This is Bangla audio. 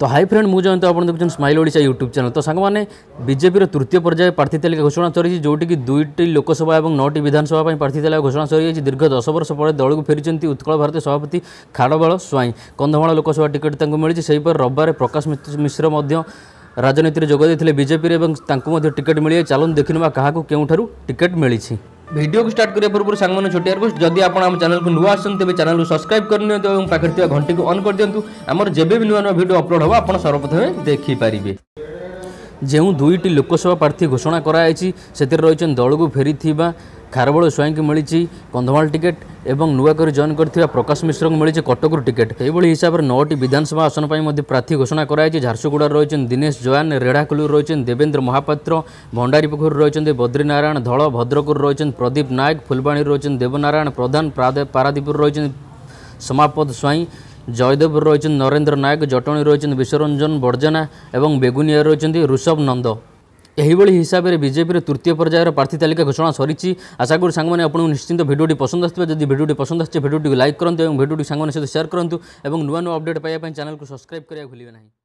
তো হাই ফ্রেন্ড মু জয়ন্ত আপনার দেখছেন স্মাইল ওড়শা ইউট্যুব চ্যানেল তো সাংমান বিজেপির তৃতীয় পর্যায়ে প্রার্থী তালিকা ঘোষণা সরিছে যেটিকি দুইটি লোকসভা এবং নটি বিধানসভা প্রার্থী তালিকা ঘোষণা সরিযাই দীর্ঘ দশ বর্ষ পরে দলক ফেছেন উৎকল ভারতীয় সভাপতি খাড়বাল স্বাইঁ কন্ধমাল লোকসভা টিকেট তাঁকু মিছে সেইপর রবিবার প্রকাশ মিশ্র মধ্য রাজনীতিতে যোগ দিয়ে বিজেপি এবং তাঁকু টিকেট মিলে চালু নেওয়া কাহকু কেউঠার টিকেট মিছে ଭିଡ଼ିଓକୁ ଷ୍ଟାର୍ଟ କରିବା ପୂର୍ବରୁ ସାଙ୍ଗମାନେ ଛୋଟିଆ ରିକ୍ୱେଷ୍ଟ ଯଦି ଆପଣ ଆମ ଚ୍ୟାନେଲକୁ ନୂଆ ଆସୁଛନ୍ତି ତେବେ ଚ୍ୟାନେଲକୁ ସବସ୍କ୍ରାଇବ୍ କରିନିଅନ୍ତୁ ଏବଂ ପାଖରେ ଥିବା ଘଣ୍ଟିକୁ ଅନ୍ କରିଦିଅନ୍ତୁ ଆମର ଯେବେ ବି ନୂଆ ନୂଆ ଭିଡ଼ିଓ ଅପଲୋଡ଼ ହେବ ଆପଣ ସର୍ବପ୍ରଥମେ ଦେଖିପାରିବେ ଯେଉଁ ଦୁଇଟି ଲୋକସଭା ପ୍ରାର୍ଥୀ ଘୋଷଣା କରାଯାଇଛି ସେଥିରେ ରହିଛନ୍ତି ଦଳକୁ ଫେରିଥିବା ଖାରବେଳ ସ୍ୱାଇଁଙ୍କୁ ମିଳିଛି କନ୍ଧମାଳ ଟିକେଟ୍ ଏବଂ ନୂଆ କରି ଜଏନ୍ କରିଥିବା ପ୍ରକାଶ ମିଶ୍ରଙ୍କୁ ମିଳିଛି କଟକରୁ ଟିକେଟ୍ ସେହିଭଳି ହିସାବରେ ନଅଟି ବିଧାନସଭା ଆସନ ପାଇଁ ମଧ୍ୟ ପ୍ରାର୍ଥୀ ଘୋଷଣା କରାଯାଇଛି ଝାରସୁଗୁଡ଼ାରେ ରହିଛନ୍ତି ଦିନେଶ ଜୱାନ ରେଢ଼ାକୁଲୁରୁ ରହିଛନ୍ତି ଦେବେନ୍ଦ୍ର ମହାପାତ୍ର ଭଣ୍ଡାରୀପୋଖରୀ ରହିଛନ୍ତି ବଦ୍ରୀନାରାୟଣ ଧଳ ଭଦ୍ରକରୁ ରହିଛନ୍ତି ପ୍ରଦୀପ ନାୟକ ଫୁଲବାଣୀରୁ ରହିଛନ୍ତି ଦେବନାରାୟଣ ପ୍ରଧାନ ପାରାଦୀପରୁ ରହିଛନ୍ତି ସମାପଦ ସ୍ୱାଇଁ জয়দেব রয়েছেন নরেন্দ্র নায়ক জটনী রয়েছেন বিশ্বরঞ্জন বর্জনা এবং বেগুনিয়া রয়েছেন ঋষভ নন্দ ଏହିଭଳି ହିସାବରେ ବିଜେପିର ତୃତୀୟ ପର୍ଯ୍ୟାୟର ପ୍ରାର୍ଥୀ ତାଲିକା ଘୋଷଣା ସରିଛି ଆଶା କରୁଛି ସାଙ୍ଗମାନେ ଆପଣଙ୍କୁ ନିଶ୍ଚିନ୍ତ ଭିଡ଼ିଓଟି ପସନ୍ଦ ଆସିଥିବ ଯଦି ଭିଡ଼ିଓଟି ପସନ୍ଦ ଆସିଛି ଭିଡ଼ିଓଟିକୁ ଲାଇକ୍ କରନ୍ତୁ ଏବଂ ଭିଡ଼ିଓଟି ସାଙ୍ଗମାନଙ୍କ ସହିତ ସେୟାର କରନ୍ତୁ ଏବଂ ନୂଆ ନୂଆ ଅପଡ଼େଟ୍ ପାଇବା ପାଇଁ ଚ୍ୟାନେଲକୁ ସବସ୍କ୍ରାଇବ୍ କରିବାକୁ ଭୁଲିବେ ନାହିଁ